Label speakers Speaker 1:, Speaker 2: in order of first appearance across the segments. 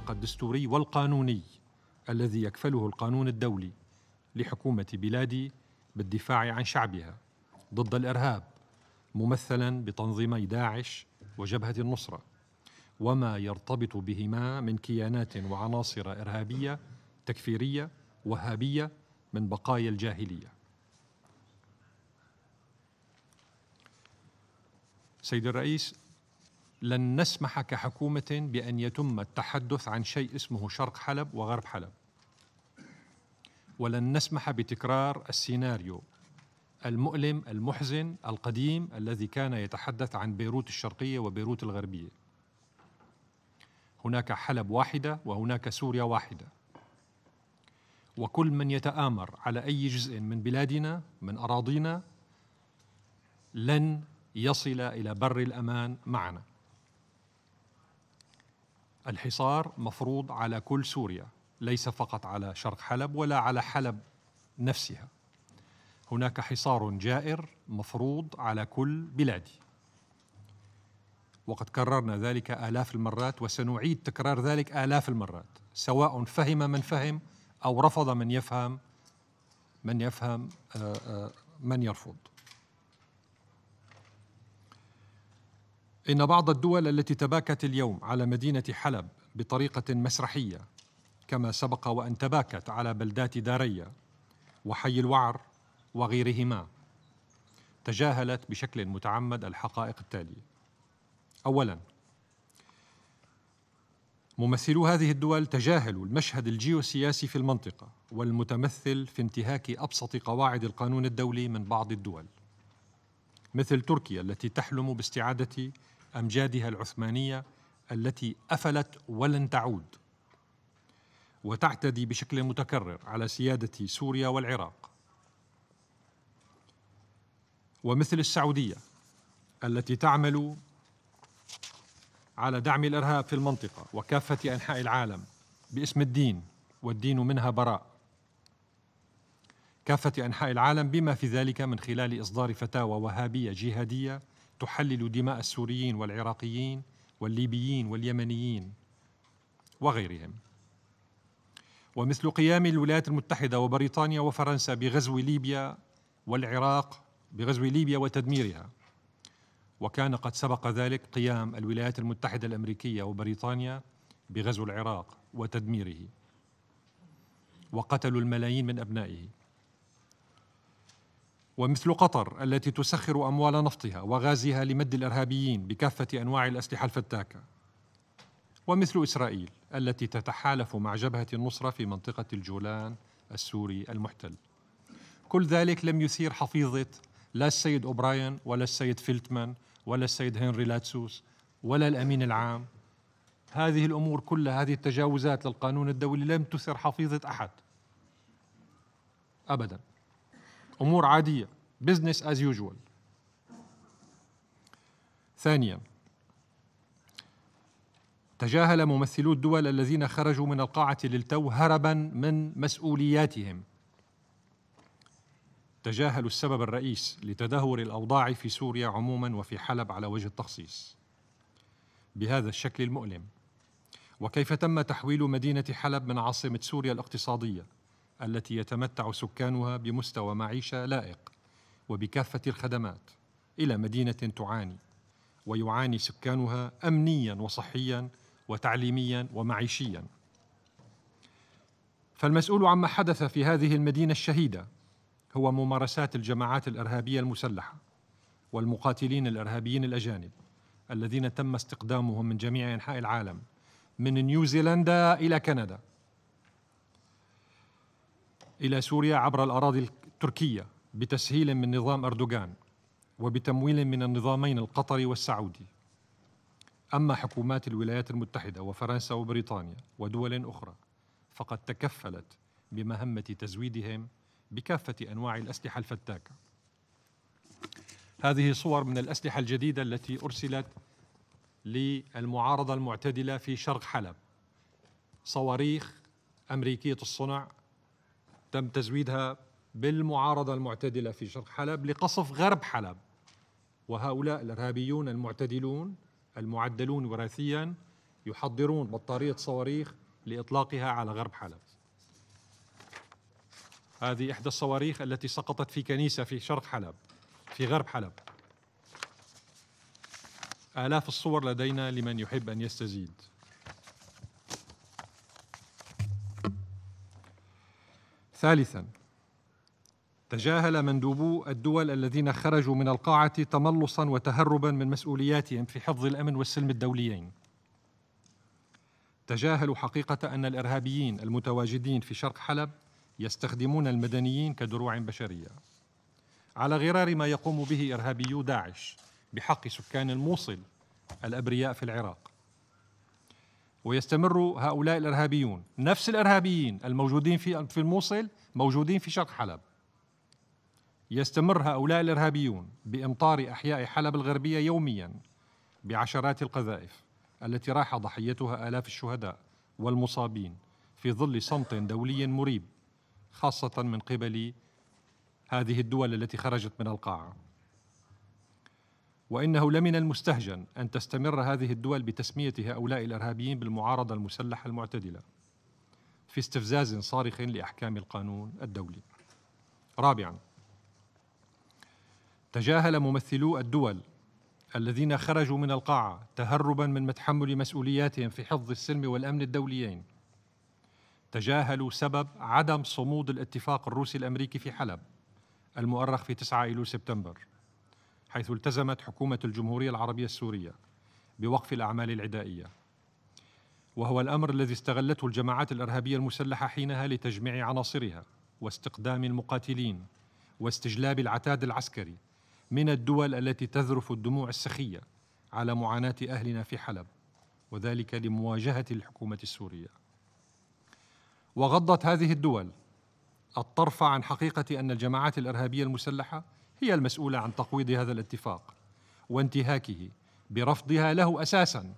Speaker 1: الحق الدستوري والقانوني الذي يكفله القانون الدولي لحكومة بلادي بالدفاع عن شعبها ضد الإرهاب ممثلا بتنظيمي داعش وجبهة النصرة وما يرتبط بهما من كيانات وعناصر إرهابية تكفيرية وهابية من بقايا الجاهلية سيد الرئيس لن نسمح كحكومة بأن يتم التحدث عن شيء اسمه شرق حلب وغرب حلب ولن نسمح بتكرار السيناريو المؤلم المحزن القديم الذي كان يتحدث عن بيروت الشرقية وبيروت الغربية هناك حلب واحدة وهناك سوريا واحدة وكل من يتآمر على أي جزء من بلادنا من أراضينا لن يصل إلى بر الأمان معنا الحصار مفروض على كل سوريا ليس فقط على شرق حلب ولا على حلب نفسها هناك حصار جائر مفروض على كل بلادي وقد كررنا ذلك آلاف المرات وسنعيد تكرار ذلك آلاف المرات سواء فهم من فهم أو رفض من يفهم من يفهم آه، آه، من يرفض إن بعض الدول التي تباكت اليوم على مدينة حلب بطريقة مسرحية كما سبق وأن تباكت على بلدات دارية وحي الوعر وغيرهما تجاهلت بشكل متعمد الحقائق التالية أولا ممثلو هذه الدول تجاهلوا المشهد الجيوسياسي في المنطقة والمتمثل في انتهاك أبسط قواعد القانون الدولي من بعض الدول مثل تركيا التي تحلم باستعادة امجادها العثمانيه التي افلت ولن تعود وتعتدي بشكل متكرر على سياده سوريا والعراق ومثل السعوديه التي تعمل على دعم الارهاب في المنطقه وكافه انحاء العالم باسم الدين والدين منها براء كافه انحاء العالم بما في ذلك من خلال اصدار فتاوى وهابيه جهاديه تحلل دماء السوريين والعراقيين والليبيين واليمنيين وغيرهم ومثل قيام الولايات المتحده وبريطانيا وفرنسا بغزو ليبيا والعراق بغزو ليبيا وتدميرها وكان قد سبق ذلك قيام الولايات المتحده الامريكيه وبريطانيا بغزو العراق وتدميره وقتلوا الملايين من ابنائه ومثل قطر التي تسخر اموال نفطها وغازها لمد الارهابيين بكافه انواع الاسلحه الفتاكه ومثل اسرائيل التي تتحالف مع جبهه النصره في منطقه الجولان السوري المحتل كل ذلك لم يثير حفيظه لا السيد اوبراين ولا السيد فيلتمان ولا السيد هنري لاتسوس ولا الامين العام هذه الامور كلها هذه التجاوزات للقانون الدولي لم تثر حفيظه احد ابدا امور عاديه بزنس از يوجوال ثانيا تجاهل ممثلو الدول الذين خرجوا من القاعه للتو هربا من مسؤولياتهم تجاهلوا السبب الرئيس لتدهور الاوضاع في سوريا عموما وفي حلب على وجه التخصيص بهذا الشكل المؤلم وكيف تم تحويل مدينه حلب من عاصمه سوريا الاقتصاديه التي يتمتع سكانها بمستوى معيشه لائق وبكافه الخدمات الى مدينه تعاني ويعاني سكانها امنيا وصحيا وتعليميا ومعيشيا فالمسؤول عما حدث في هذه المدينه الشهيده هو ممارسات الجماعات الارهابيه المسلحه والمقاتلين الارهابيين الاجانب الذين تم استقدامهم من جميع انحاء العالم من نيوزيلندا الى كندا إلى سوريا عبر الأراضي التركية بتسهيل من نظام أردوغان وبتمويل من النظامين القطري والسعودي أما حكومات الولايات المتحدة وفرنسا وبريطانيا ودول أخرى فقد تكفلت بمهمة تزويدهم بكافة أنواع الأسلحة الفتاكة هذه صور من الأسلحة الجديدة التي أرسلت للمعارضة المعتدلة في شرق حلب صواريخ أمريكية الصنع تم تزويدها بالمعارضة المعتدلة في شرق حلب لقصف غرب حلب وهؤلاء الإرهابيون المعتدلون المعدلون وراثيا يحضرون بطارية صواريخ لإطلاقها على غرب حلب هذه إحدى الصواريخ التي سقطت في كنيسة في شرق حلب في غرب حلب آلاف الصور لدينا لمن يحب أن يستزيد ثالثا تجاهل مندوبو الدول الذين خرجوا من القاعة تملصا وتهربا من مسؤولياتهم في حفظ الأمن والسلم الدوليين تجاهلوا حقيقة أن الإرهابيين المتواجدين في شرق حلب يستخدمون المدنيين كدروع بشرية على غرار ما يقوم به إرهابيو داعش بحق سكان الموصل الأبرياء في العراق ويستمر هؤلاء الارهابيون نفس الارهابيين الموجودين في في الموصل موجودين في شرق حلب يستمر هؤلاء الارهابيون بامطار احياء حلب الغربيه يوميا بعشرات القذائف التي راح ضحيتها الاف الشهداء والمصابين في ظل صمت دولي مريب خاصه من قبل هذه الدول التي خرجت من القاعه وانه لمن المستهجن ان تستمر هذه الدول بتسميه هؤلاء الارهابيين بالمعارضه المسلحه المعتدله في استفزاز صارخ لاحكام القانون الدولي. رابعا تجاهل ممثلو الدول الذين خرجوا من القاعه تهربا من متحمل مسؤولياتهم في حفظ السلم والامن الدوليين تجاهلوا سبب عدم صمود الاتفاق الروسي الامريكي في حلب المؤرخ في 9 ايلول سبتمبر حيث التزمت حكومة الجمهورية العربية السورية بوقف الأعمال العدائية وهو الأمر الذي استغلته الجماعات الإرهابية المسلحة حينها لتجميع عناصرها واستقدام المقاتلين واستجلاب العتاد العسكري من الدول التي تذرف الدموع السخية على معاناة أهلنا في حلب وذلك لمواجهة الحكومة السورية وغضت هذه الدول الطرف عن حقيقة أن الجماعات الإرهابية المسلحة هي المسؤولة عن تقويض هذا الاتفاق وانتهاكه برفضها له أساسا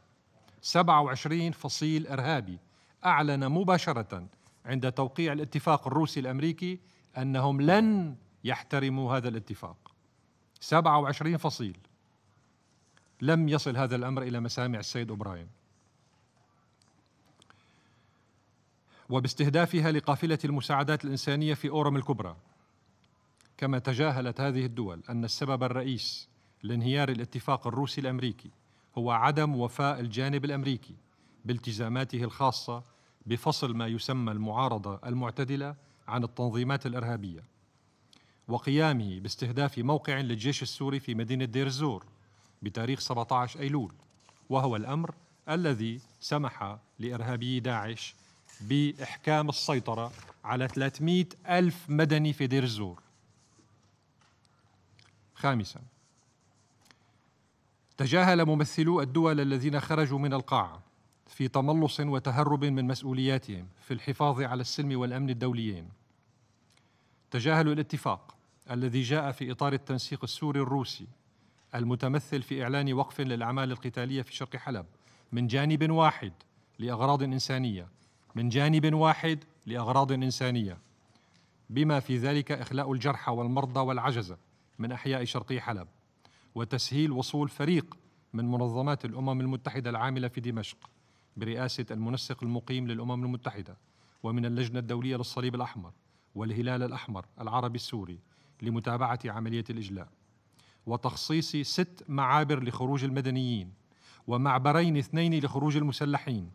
Speaker 1: 27 فصيل إرهابي أعلن مباشرة عند توقيع الاتفاق الروسي الأمريكي أنهم لن يحترموا هذا الاتفاق 27 فصيل لم يصل هذا الأمر إلى مسامع السيد أوبراين وباستهدافها لقافلة المساعدات الإنسانية في أورم الكبرى كما تجاهلت هذه الدول أن السبب الرئيس لانهيار الاتفاق الروسي الأمريكي هو عدم وفاء الجانب الأمريكي بالتزاماته الخاصة بفصل ما يسمى المعارضة المعتدلة عن التنظيمات الإرهابية وقيامه باستهداف موقع للجيش السوري في مدينة دير الزور بتاريخ 17 أيلول وهو الأمر الذي سمح لإرهابي داعش بإحكام السيطرة على 300 ألف مدني في دير الزور خامسا تجاهل ممثلو الدول الذين خرجوا من القاعه في تملص وتهرب من مسؤولياتهم في الحفاظ على السلم والامن الدوليين تجاهلوا الاتفاق الذي جاء في اطار التنسيق السوري الروسي المتمثل في اعلان وقف للاعمال القتاليه في شرق حلب من جانب واحد لاغراض انسانيه من جانب واحد لاغراض انسانيه بما في ذلك اخلاء الجرحى والمرضى والعجزه من أحياء شرقي حلب وتسهيل وصول فريق من منظمات الأمم المتحدة العاملة في دمشق برئاسة المنسق المقيم للأمم المتحدة ومن اللجنة الدولية للصليب الأحمر والهلال الأحمر العربي السوري لمتابعة عملية الإجلاء وتخصيص ست معابر لخروج المدنيين ومعبرين اثنين لخروج المسلحين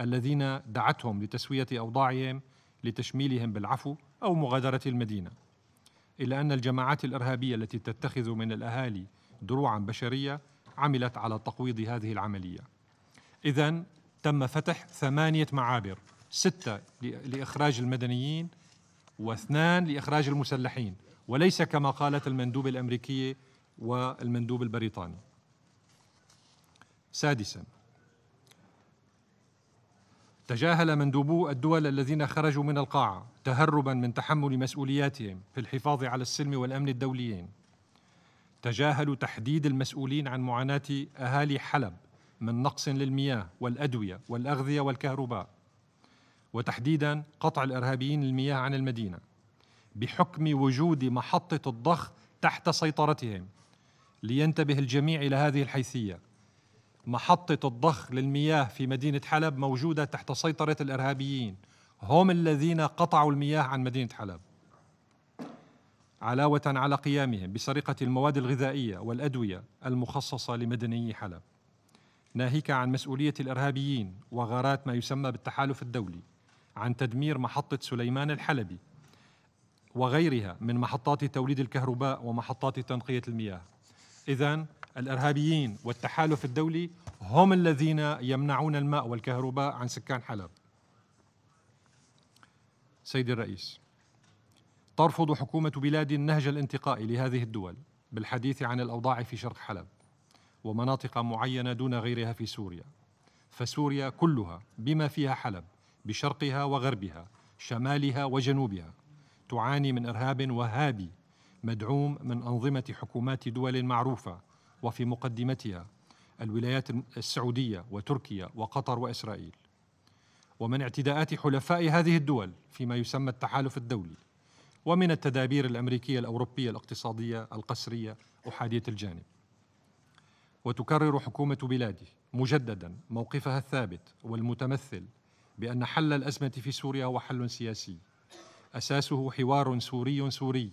Speaker 1: الذين دعتهم لتسوية أوضاعهم لتشميلهم بالعفو أو مغادرة المدينة إلا أن الجماعات الإرهابية التي تتخذ من الأهالي دروعا بشرية عملت على تقويض هذه العملية إذا تم فتح ثمانية معابر ستة لإخراج المدنيين واثنان لإخراج المسلحين وليس كما قالت المندوبة الأمريكية والمندوب البريطاني سادساً تجاهل مندوبو الدول الذين خرجوا من القاعة تهربا من تحمل مسؤولياتهم في الحفاظ على السلم والأمن الدوليين تجاهلوا تحديد المسؤولين عن معاناة أهالي حلب من نقص للمياه والأدوية والأغذية والكهرباء وتحديدا قطع الإرهابيين المياه عن المدينة بحكم وجود محطة الضخ تحت سيطرتهم لينتبه الجميع إلى هذه الحيثية محطة الضخ للمياه في مدينة حلب موجودة تحت سيطرة الإرهابيين هم الذين قطعوا المياه عن مدينة حلب علاوة على قيامهم بسرقة المواد الغذائية والأدوية المخصصة لمدنيي حلب ناهيك عن مسؤولية الإرهابيين وغارات ما يسمى بالتحالف الدولي عن تدمير محطة سليمان الحلبي وغيرها من محطات توليد الكهرباء ومحطات تنقية المياه إذا الارهابيين والتحالف الدولي هم الذين يمنعون الماء والكهرباء عن سكان حلب. سيدي الرئيس، ترفض حكومة بلادي النهج الانتقائي لهذه الدول بالحديث عن الأوضاع في شرق حلب ومناطق معينة دون غيرها في سوريا. فسوريا كلها بما فيها حلب بشرقها وغربها، شمالها وجنوبها، تعاني من إرهاب وهابي مدعوم من أنظمة حكومات دول معروفة وفي مقدمتها الولايات السعودية وتركيا وقطر وإسرائيل ومن اعتداءات حلفاء هذه الدول فيما يسمى التحالف الدولي ومن التدابير الأمريكية الأوروبية الاقتصادية القسرية أحادية الجانب وتكرر حكومة بلادي مجددا موقفها الثابت والمتمثل بأن حل الأزمة في سوريا هو حل سياسي أساسه حوار سوري سوري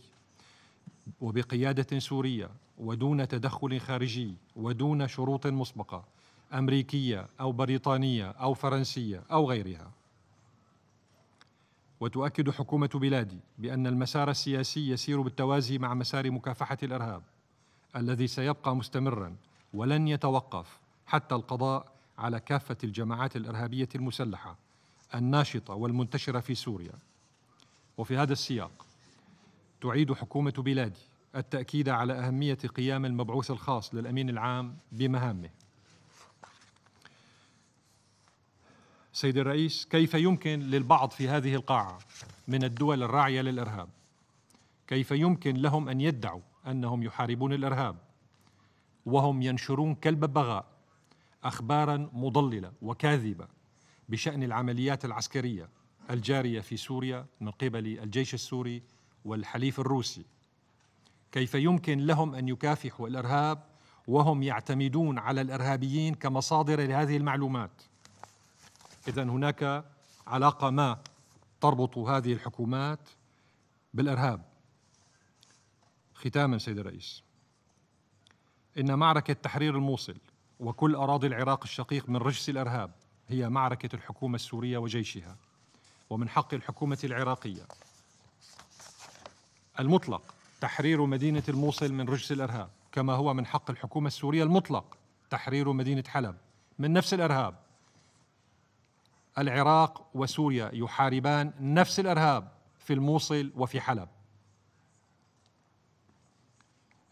Speaker 1: وبقيادة سورية ودون تدخل خارجي ودون شروط مسبقة أمريكية أو بريطانية أو فرنسية أو غيرها وتؤكد حكومة بلادي بأن المسار السياسي يسير بالتوازي مع مسار مكافحة الإرهاب الذي سيبقى مستمرا ولن يتوقف حتى القضاء على كافة الجماعات الإرهابية المسلحة الناشطة والمنتشرة في سوريا وفي هذا السياق تعيد حكومة بلادي التأكيد على أهمية قيام المبعوث الخاص للأمين العام بمهامه. سيد الرئيس، كيف يمكن للبعض في هذه القاعة من الدول الراعية للإرهاب كيف يمكن لهم أن يدعوا أنهم يحاربون الإرهاب وهم ينشرون كالببغاء أخبارا مضللة وكاذبة بشأن العمليات العسكرية الجارية في سوريا من قبل الجيش السوري والحليف الروسي كيف يمكن لهم ان يكافحوا الارهاب وهم يعتمدون على الارهابيين كمصادر لهذه المعلومات اذا هناك علاقه ما تربط هذه الحكومات بالارهاب ختاما سيد الرئيس ان معركه تحرير الموصل وكل اراضي العراق الشقيق من رجس الارهاب هي معركه الحكومه السوريه وجيشها ومن حق الحكومه العراقيه المطلق تحرير مدينة الموصل من رجس الإرهاب كما هو من حق الحكومة السورية المطلق تحرير مدينة حلب من نفس الإرهاب العراق وسوريا يحاربان نفس الإرهاب في الموصل وفي حلب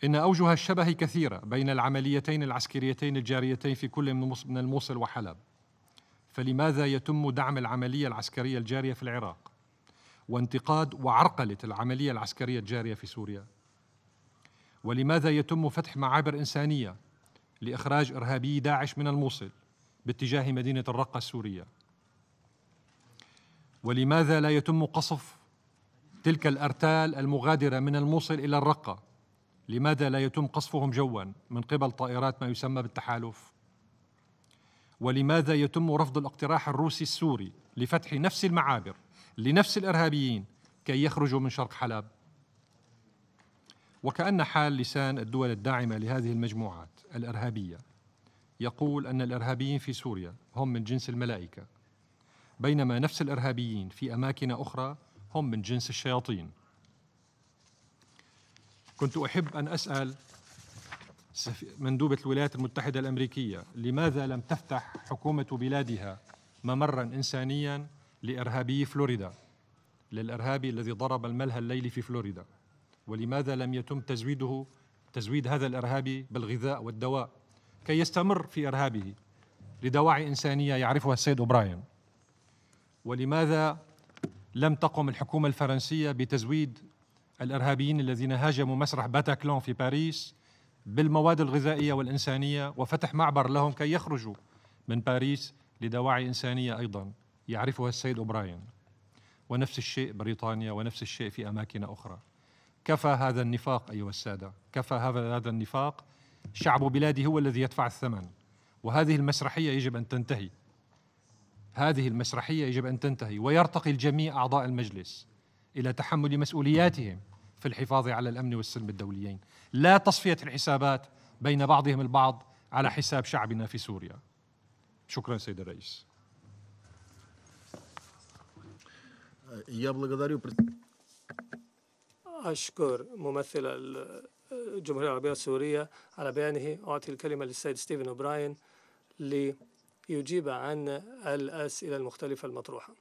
Speaker 1: إن أوجه الشبه كثيرة بين العمليتين العسكريتين الجاريتين في كل من الموصل وحلب فلماذا يتم دعم العملية العسكرية الجارية في العراق وانتقاد وعرقله العمليه العسكريه الجاريه في سوريا ولماذا يتم فتح معابر انسانيه لاخراج ارهابي داعش من الموصل باتجاه مدينه الرقه السوريه ولماذا لا يتم قصف تلك الارتال المغادره من الموصل الى الرقه لماذا لا يتم قصفهم جوا من قبل طائرات ما يسمى بالتحالف ولماذا يتم رفض الاقتراح الروسي السوري لفتح نفس المعابر لنفس الارهابيين كي يخرجوا من شرق حلب وكأن حال لسان الدول الداعمة لهذه المجموعات الإرهابية يقول أن الإرهابيين في سوريا هم من جنس الملائكة بينما نفس الإرهابيين في أماكن أخرى هم من جنس الشياطين كنت أحب أن أسأل مندوبة الولايات المتحدة الأمريكية لماذا لم تفتح حكومة بلادها ممرا إنسانيا لإرهابي فلوريدا للإرهابي الذي ضرب الملهى الليلي في فلوريدا ولماذا لم يتم تزويده تزويد هذا الإرهابي بالغذاء والدواء كي يستمر في إرهابه لدواعي إنسانية يعرفها السيد أوبراين ولماذا لم تقم الحكومة الفرنسية بتزويد الإرهابيين الذين هاجموا مسرح باتاكلون في باريس بالمواد الغذائية والإنسانية وفتح معبر لهم كي يخرجوا من باريس لدواعي إنسانية أيضا يعرفها السيد أوبراين ونفس الشيء بريطانيا ونفس الشيء في أماكن أخرى كفى هذا النفاق أيها السادة كفى هذا النفاق شعب بلادي هو الذي يدفع الثمن وهذه المسرحية يجب أن تنتهي هذه المسرحية يجب أن تنتهي ويرتقي الجميع أعضاء المجلس إلى تحمل مسؤولياتهم في الحفاظ على الأمن والسلم الدوليين لا تصفية الحسابات بين بعضهم البعض على حساب شعبنا في سوريا شكرا سيد الرئيس
Speaker 2: Я благодарю... أشكر ممثل الجمهورية العربية السورية على بيانه أعطي الكلمة للسيد ستيفن أوبراين ليجيب عن الأسئلة المختلفة المطروحة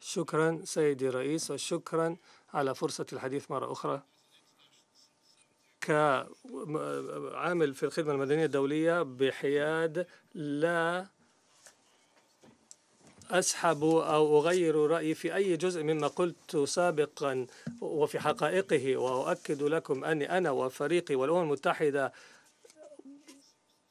Speaker 2: شكرا سيدي الرئيس وشكرا على فرصة الحديث مرة أخرى كعامل في الخدمة المدنية الدولية بحياد لا أسحب أو أغير رأيي في أي جزء مما قلت سابقا وفي حقائقه وأؤكد لكم أني أنا وفريقي والأمم المتحدة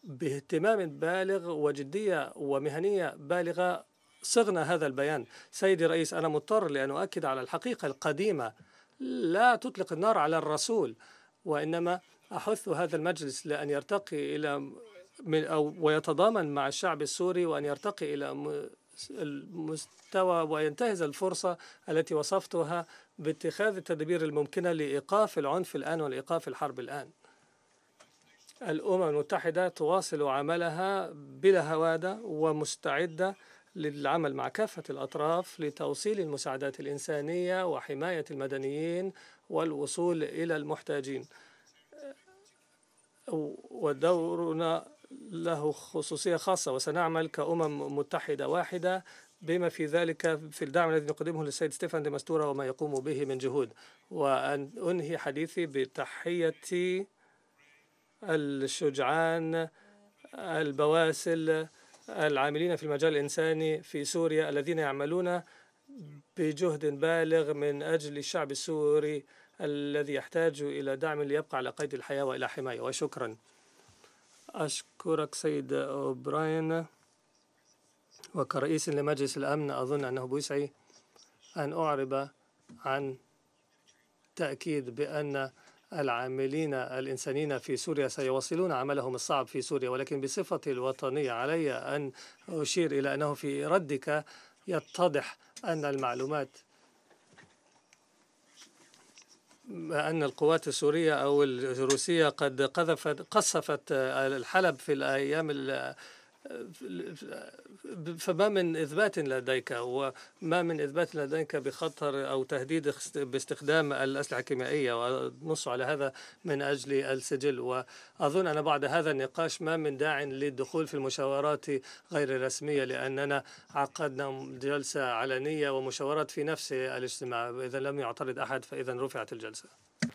Speaker 2: باهتمام بالغ وجدية ومهنية بالغة صغنا هذا البيان سيدي الرئيس أنا مضطر لأن أؤكد على الحقيقة القديمة لا تطلق النار على الرسول وإنما أحث هذا المجلس لأن يرتقي إلى من أو ويتضامن مع الشعب السوري وأن يرتقي إلى المستوى وينتهز الفرصة التي وصفتها باتخاذ التدابير الممكنة لإيقاف العنف الآن والإيقاف الحرب الآن الأمم المتحدة تواصل عملها بلا هوادة ومستعدة للعمل مع كافة الأطراف لتوصيل المساعدات الإنسانية وحماية المدنيين والوصول إلى المحتاجين ودورنا له خصوصية خاصة وسنعمل كأمم متحدة واحدة بما في ذلك في الدعم الذي نقدمه للسيد ستيفان دي مستورة وما يقوم به من جهود وأن أنهي حديثي بتحية الشجعان البواسل العاملين في المجال الإنساني في سوريا الذين يعملون بجهد بالغ من أجل الشعب السوري الذي يحتاج إلى دعم ليبقى على قيد الحياة وإلى حماية وشكراً أشكرك سيد أوبراين وكرئيس لمجلس الأمن أظن أنه بوسعي أن أعرب عن تأكيد بأن العاملين الإنسانيين في سوريا سيواصلون عملهم الصعب في سوريا ولكن بصفتي الوطنية علي أن أشير إلى أنه في ردك يتضح أن المعلومات أن القوات السورية أو الروسية قد قذفت قصفت الحلب في الأيام فما من إثبات لديك وما من إثبات لديك بخطر أو تهديد باستخدام الأسلحة الكيميائية ونص على هذا من أجل السجل وأظن أن بعد هذا النقاش ما من داع للدخول في المشاورات غير الرسمية لأننا عقدنا جلسة علنية ومشاورات في نفس الاجتماع إذا لم يعترض أحد فإذا رفعت الجلسة